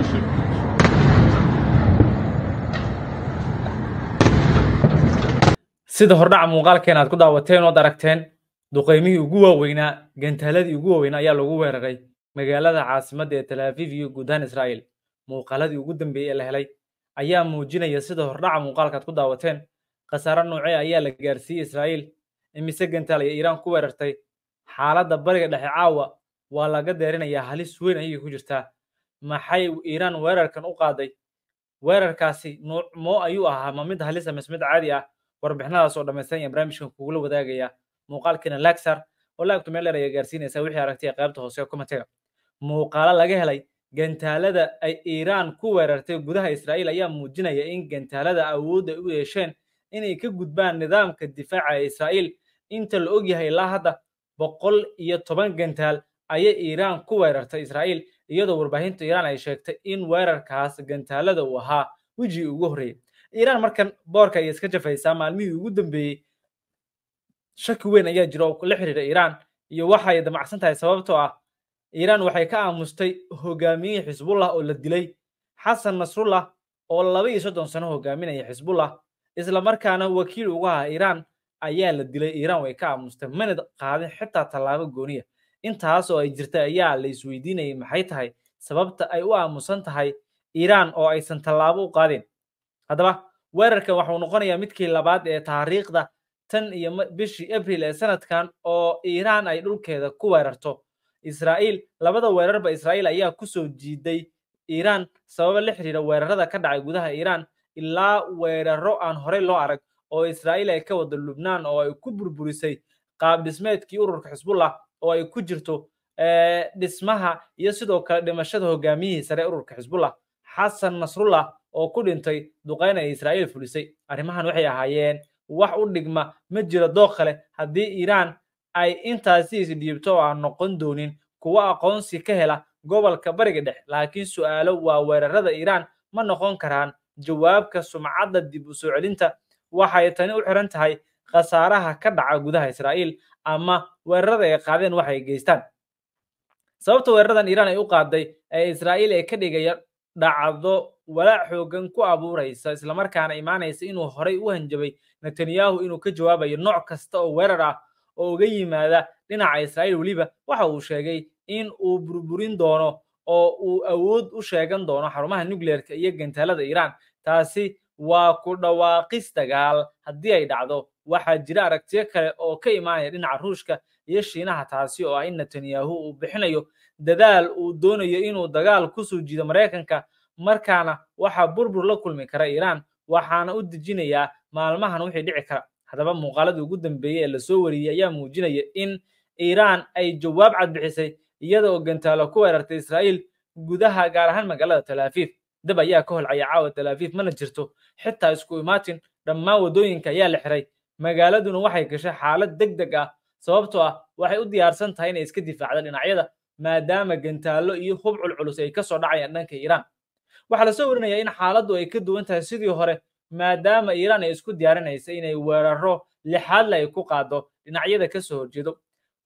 Дальше. sida hordhaca muuqaalkeen aad ku daawateen ood aragteen duqaymihii ugu waaweynaa gantaaladii ugu waaweynaa ayaa lagu weeraray magaalada caasimadda ee talaafiif iyo guud ahaan israa'iil muuqaaladii ugu dambeeyey ee la helay ayaa muujinaya sida hordhaca muuqaalka aad ku daawateen khasaaro noocee ayaa la gaarsiiyey israa'iil imise gantaal iyo iiraan ku weerartay xaaladda bariga dhexe caawa waa laga deerinayaa halis weyn ayay ku jirtaa maxay iiraan weerarkan u qaaday weerarkaasi nuuc moo ayuu ahaa ma mid halisa ah, mise mid caadi ah warbixinadaasoo oo dhammaystiran iyo barnaamijkan kugula wadaagaya muuqaalkiina laxar oo laagtu meel dheer ayaa gaarsiinaysaa wixii aragtiya qaybta hoose ee muuqaalo laga helay gantaalada ay iiraan ku weerartay gudaha israa'iil ayaa muujinaya in gantaalada awoodda u yeesheen inay ka gudbaan nidaamka difaaca ee israa'iil inta la og yahay ilaa hadda boqol iyo toban gantaal ayay iiraan ku weerartay israa'iil iyadoo warbaahinta iiraan ay sheegtay in weerarkaas gantaalada uu ahaa wejigii ugu horreeyey iiraan markan boorka ayay iska jafaysaa maalmihii ugu dambeeyey shaki weyn ayaa jira oo la xiriira iiraan iyo waxay damacsan tahay sababtoo ah iiraan waxay ka aamustay hogaamiyihii xisbullah oo la dilay xasan nasrullah oo laba iyo soddon sano hogaaminaya xisbullah isla markaana wakiil ugu ahaa iiraan ayaa la dilay iiraan way ka aamustay mana qaadin xitaa tallaabo gooniya intaas oo ay jirta ayaa la isweydiinayay maxay tahay sababta ay u aamusan tahay iiraan oo aysan tallaabo u qaadin haddaba weerarkan waxuu noqonayaa midkii labaad ee taariikhda tan iyo bishii abril ee sanadkan oo iiraan ay dhulkeeda ku weerarto israa'iil labada weerarba israa'iil ayaa ku soo jiiday iiraan sababa la xidhiira weerarada ka dhacay gudaha iiraan ilaa weeraro aan horey loo arag oo israa'iil ay ka wada lubnaan oo ay ku burburisay qaab dhismeedkii ururka xisbullah oo ay ku jirto dhismaha iyo sidoo kale dhimashada hogaamiyihii sare ururka xisbullah xasan nasrullah oo ku dhintay duqeyn ay israa'iil fulisay arrimahan waxay ahaayeen wax u dhigma ma jiro dooq kale haddii iiraan ay intaasi isdhiibto oo aan noqon doonin kuwo aqoonsi ka hela gobolka bariga dhex laakiin su'aalo waa weerarada iiraan ma noqon karaan jawaabka sumcadda dib u soo celinta waxay tani u xiran tahay khasaaraha ka dhaca gudaha israa'iil ama weerarada ay qaadeen waxa ay geystaan sababta weeraradan iiraan ay u qaaday ee israa'iil ee ka dhigaya dhacdo walaac xoogan ku abuuraysa islamarkaana imaanaysa inuu horay u hanjabay netanyahu inuu ka jawaabayo nooc kasta oo weerar ah oo uga yimaada dhinaca israa'iil weliba waxa uu sheegay in uu burburin doono oo uu awood u sheegan doono xarumaha nukleerka iyo gantaalada iiraan taasi waa ku dhawaaqis dagaal haddii ay dhacdo waxaa jira aragtiyo kale oo ka imaanaya dhinaca ruushka iyo shiinaha taasi oo ah in netanyahu uu bixinayo dadaal uu doonayo inuu dagaal ku kusoo jiido maraykanka markaana waxaa burbur la kulmi kara iiraan waxaana u dejinayaa maalmahan wixii dhici kara haddaba muuqaaladii ugu dambeeyey ee lasoo wariyey ayaa muujinaya in iiraan ay jawaab cadbixisay iyada oo gantaalo ku weerartay israa'iil gudaha gaar ahaan magaalada talaafiif dab ayaa ka holcaya caawa talaafiif mana jirto xitaa isku imaatin dhammaan waddooyinka ayaa la xiray magaaladuna waxay gashay xaalad deg deg ah sababtoo ah waxay u diyaarsan tahay inay iska difaacda dhinacyada maadaama gantaallo iyo hub culculus ay ka soo dhacayaan dhanka iiraan waxaa la soo warinaya in xaaladdu ay ka duwan tahay sidii hore maadaama iiraan ay isku diyaarinaysa inay weeraro lixaadle ay ku qaado dhinacyada ka soo horjeedo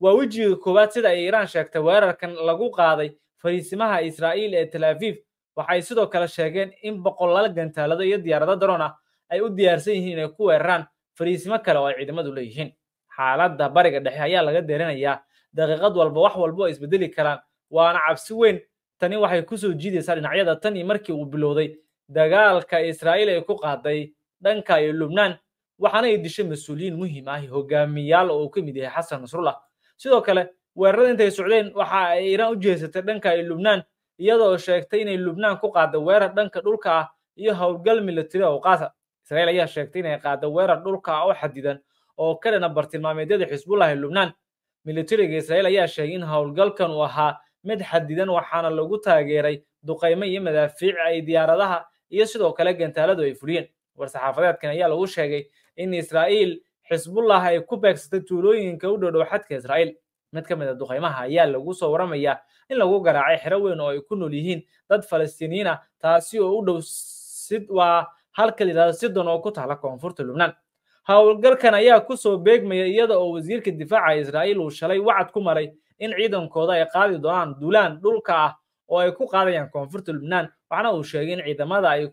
waa wejiga koowaad sida ay iiraan sheegtay weerarkan lagu qaaday fariisimaha israa'iil ee talaafiif waxay sidoo kale sheegeen in boqolaal gantaalado iyo diyaarado daron ah ay u diyaarsan yihiin inay ku weeraraan fariisimo kale oo ay ciidamadu leeyihiin xaaladda bariga dhexe ayaa laga derinayaa daqiiqad walba wax walba oo isbedeli karaan waana cabsi weyn tani waxay kusoo jiidaysaa dhinacyada tan iyo markii uu bilowday dagaalka israa'iil ay ku qaaday dhanka iyo lubnaan waxaana ay dishay mas-uuliyiin muhiim ah hogaamiyaal oo uu ka mid yahay xasan nasrullah sidoo kale weerarada intay socdeen waxa ay iiraan u jeesatay dhanka iyo lubnaan iyadoo sheegtay inay lubnaan ku qaaday weerar dhanka dhulka ah iyo howlgal milatari oo qaasa israel ayaa sheegtay inay qaada weerar dhulka oo xadidan oo ka dhana bartilmaameedyada xisbullahi lubnaan militariga israel ayaa sheegay in howlgalkan uu ahaa mid xadidan waxaana lagu taageeray duqaymo iyo madaafiic ay diyaaradaha iyo sidoo kale gantaaladu ay fuliyeen war-saxaafadeedkan ayaa lagu sheegay in israa'iil xisbullah ay ku beegsatay tuulooyinka u dhodhow xadka israa'iil mid ka mid a ah duqaymaha ayaa lagu soo waramayaa in lagu garaacay xero weyn oo ay ku nool yihiin dad falastiiniyiin ah taasi oo u dhow sid waa halka layidhahdo sidon oo ku taala koonfurta lubnaan howlgalkan ayaa ku soo beegmaya iyada oo wasiirka difaaca israa'iil uu shalay wacad ku maray in ciidankooda ay qaadi doonaan dulaan dhulka ah oo ay ku qaadayaan koonfurta lubnaan waxna uu sheegay in ciidamada ay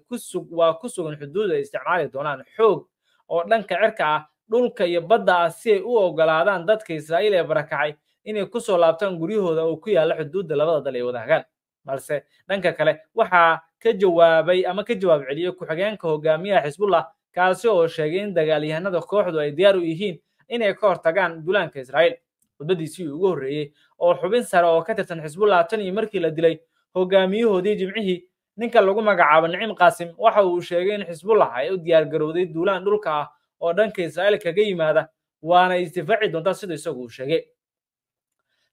waa ku sugan xuduud ay isticmaali doonaan xoog oo dhanka cirka ah dhulka iyo badda ah si ay u ogolaadaan dadka israa'iil ee barakacay inay ku soo laabtaan guryahooda oo ku yaalla xuduudda labada dal ee wadaagaan balse dhanka kale waxaa ka jawaabay ama ka jawaab celiyey ku-xigeenka hogaamiyaha xisbullah kaasi oo sheegay in dagaalyahanada kooxdu ay diyaar u yihiin inay ka hortagaan duulaanka israa'iil khudbadiisii ugu horreeyey oo xubin sare oo ka tirsan xisbullah tan iyo markii la dilay hogaamiyahoodii jimcihii ninka lagu magacaabo naciim qaasim waxa uu sheegay in xisbullah ay u diyaargarowday duulaan dhulka ah oo dhanka israa'iil kaga yimaada waana isdifaaci doontaa sida isagu uu sheegay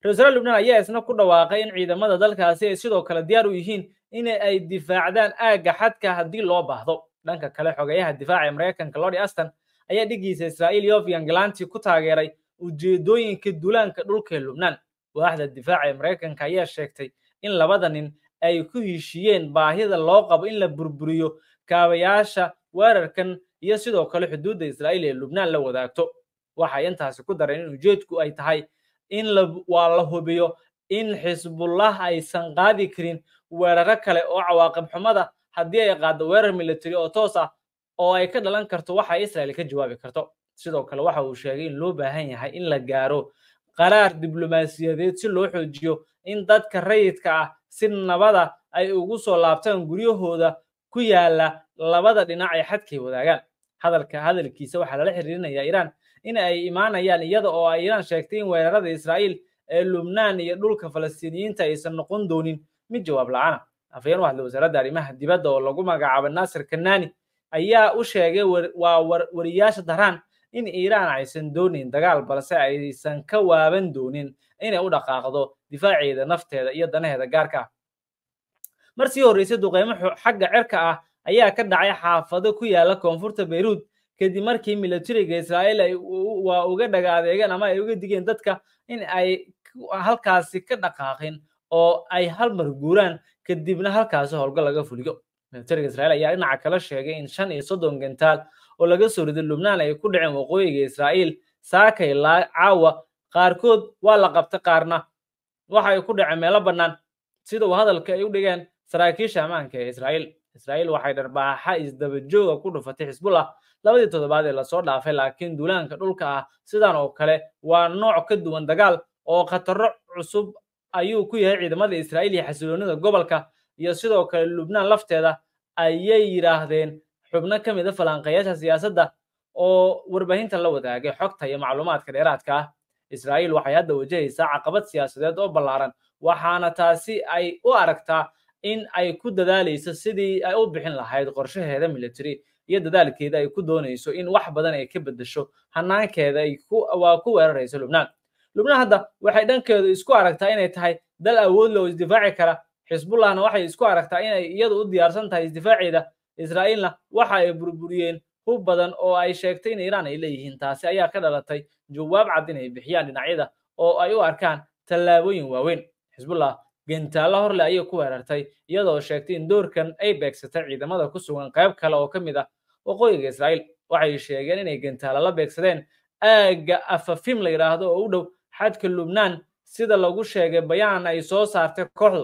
ra-iisul lubnaan ayaa isna ku dhawaaqay in ciidamada dalkaasi ay sidoo kale diyaar u yihiin in ay difaacdaan aagga xadka haddii loo baahdo dhanka kale xogeeyaha difaaca ee maraykanka lordi aston ayaa dhigiisa israa'iil yofian galanti ku taageeray ujeedooyinka duulaanka dhulkaee lubnaan waaxda difaaca ee maraykanka ayaa sheegtay in labada nin ay ku heshiiyeen baahida loo qabo in la burburiyo kaabayaasha weerarkan iyo sidoo kale xuduudda israa'iil ee lubnaan la wadaagto waxay intaasi ku dareen in ujeedku ay tahay in waa la hubiyo in xisbullah aysan qaadi karin weeraro kale oo cawaaqib xumada haddii ay qaaddo weerar military oo toos ah oo ay ka dhalan karto waxa israel ka jawaabi karto sidoo kale waxa uu sheegay in loo baahan yahay in la gaaro qaraar diblomaasiyadeed si loo xoojiyo in dadka rayidka ah si nabada ay ugu soo laabtaan guryahooda ku yaala labada dhinac ay xadkay wadaagaan hadalka hadalkiisa waxaa lala xiriirinayaa iiraan in ay imaanayaan iyada oo ay iiraan sheegtay in weerarada israa'iil ee lubnaan iyo dhulka falastiiniyiinta aysan noqon doonin mid jawaab la'aana afhayeen waxda wasaaradda arrimaha dibadda oo lagu magacaabo naasir kanaani ayaa u sheegay waa wariyaasha daraan in iiraan aysan doonayn dagaal balse aysan ka waaban doonin inay u dhaqaaqdo difaaceeda nafteeda iyo danaheeda gaarka ah. mar sii horraysay duqeymo xagga cerka ah ayaa ka dhacay xaafado ku yaala koonfurta beyruud kadib markii milatariga israa'iil ay waa uga dhagaadeegeen ama ay uga digeen dadka in ay halkaasi ka dhaqaaqin oo ay hal mar guuraan kadibna halkaasi howlgal laga fuliyo milatariga israa'iil ayaa dhinaca kala sheegay in shan iyo soddon gentaal oo laga soo riday lubnaan ay ku dhaceen waqooyiga israa'iil saakay la caawa qaarkood waa la qabtay qaarna waxa ay ku dhaceen meelo bannaan sida uu hadalka ay u dhigeen saraakiisha ammaanka ee israa'iil israa'iil waxay dharbaaxa isdabajooga ku dhufatay xisbullah labadii toddobaad ee lasoo dhaafay laakiin duulaanka dhulka ah sidan oo kale waa nooc ka duwan dagaal oo khataro cusub ayuu ku yahay ciidamada israa'iil iyo xasiloonida gobolka iyo sidoo kale lubnaan lafteeda ayay yidhaahdeen xubno ka mid a falanqeeyaasha siyaasadda oo warbaahinta la wadaagay xogta iyo macluumaadka dheeraadka ah israa'iil waxay hadda wajahaysaa caqabad siyaasadeed oo ballaaran waxaana taasi ay u aragtaa in ay ku dadaalayso sidii ay u bixin lahayd qorshaheeda military iyo dadaalkeeda ay ku doonayso in wax badan ay ka bedasho hanaankeeda waa ku weeraraysa lubnaan lubnaan hadda waxay dhankeedu isku aragtaa inay tahay dal awood loo isdifaaci kara xisbullahna waxay isku aragtaa inay iyadu u diyaarsan tahay isdifaaceeda israa'iilna waxa ay burburiyeen hub badan oo ay sheegtay in iiraan ay leeyihiin taasi ayaa ka dhalatay jawaab cad inay bixiyaan dhinacyada oo ay u arkaan tallaabooyin waaweyn xisbullah gentaallo horle ayay ku weerartay iyadoo sheegtay in doorkan ay beegsatay ciidamada ku sugan qayb kale oo ka mid ah waqooyiga israa'iil waxay sheegeen inay gantaala beegsadeen aagga afafim la yidhaahdo oo u dhow xadka lubnaan sida lagu sheegay bayaan ay soo saartay kooxdu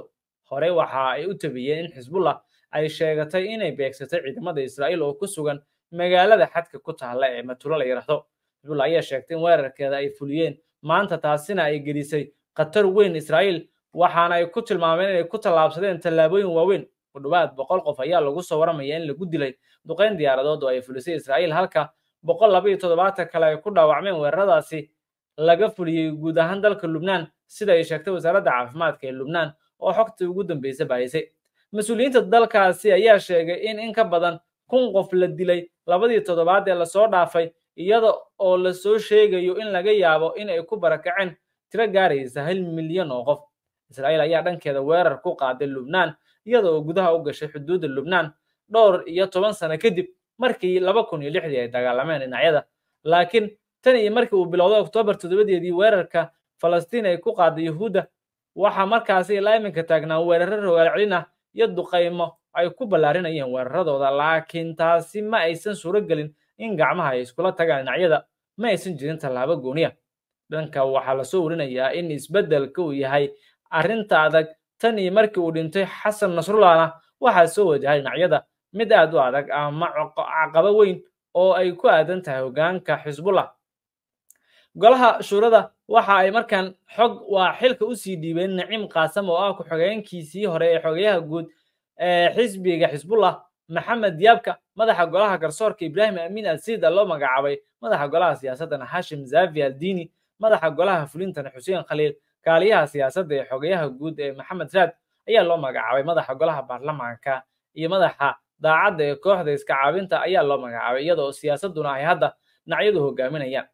hore waxa ay u tabiyeen in xisbullah ay sheegatay inay beegsatay ciidamada israa'iil oo ku sugan magaalada xadka ku taalla ee matula la yidhaahdo xisbullah ayaa sheegtay in weerarkeeda ay fuliyeen maanta taasina ay gelisay khatar weyn israa'iil waxaana ay ku tilmaameen inay ku tallaabsadeen tallaabooyin waaweyn ku dhawaad boqol qof ayaa lagu soo waramaya in lagu dilay duqayn diyaaradood oo ay fulisay israa'iil halka boqol laba iyo toddobaatan kale ay ku dhaawacmeen weeraradaasi laga fuliyey guud ahaan dalka lubnaan sida ay sheegtay wasaaradda caafimaadka ee lubnaan oo xogta ugu dambeysa bahisay mas-uuliyiinta dalkaasi ayaa sheegay in in ka badan kun qof la dilay labadii toddobaad ee lasoo dhaafay iyada oo lasoo sheegayo in laga yaabo in ay ku barakaceen tiro gaaraysa hal milyan oo qof israa'iil ayaa dhankeeda weerar ku qaaday lubnaan iyada gudaha u gashay xuduudda lubnaan dhowr iyo toban sano kadib markii laba kun iyo lixdii ay dagaalameen dhinacyada laakiin tan iyo markii uu bilowday oktoobar toddobadeedii weerarka falastiin ay ku qaada yuhuudda waxaa markaasi ilaa iminka taagnaa weeraro rogaalcelin ah iyo duqaymo ay ku ballaarinayeen weeraradooda laakiin taasi ma aysan suuro gelin in gacmaha ay iskula tagaan dhinacyada ma aysan jirin tallaabo gooniya dhanka waxaa la soo werinayaa in isbeddelka uu yahay arrinta adag tan iyo markii uu dhintay xasan nasrullahna waxaa soo wajahay dhinacyada mid aad u adag ama ah, caqabo weyn oo ay ku aadan tahay hogaanka xisbullah golaha shuurada waxa ay markaan xog waa xilka u sii dhiibeen naciim qaasam oo ah ku-xogeenkiisii hore ee xogeyaha guud ee xisbiga xisbullah maxamed yaabka madaxa golaha garsoorka ibraahim amiin alsiida loo magacaabay madaxa golaha siyaasadana hashim zafi diini madaxa golaha fulintana xuseen khaliil kaaliyaha siyaasadda ee xogayaha guud ee maxamed raad ayaa loo magacaabay madaxa golaha baarlamaanka iyo madaxa daacadda ee kooxda iska caabinta ayaa loo magacaabay iyada oo siyaasadduna ay hadda dhinacyadu hogaaminayaan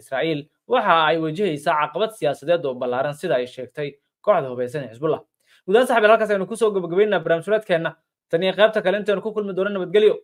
israa'iil waxa ay wajahaysaa caqabad siyaasadeed oo ballaaran sida ay sheegtay kooxda hubaysan ee xisbullah gudahaan saxabiil halkaas aynu kusoo gabagabaynaa barnaamij suraadkeenna tan iyo qaybta kale intaynu ku kulmi doono nabadgelyo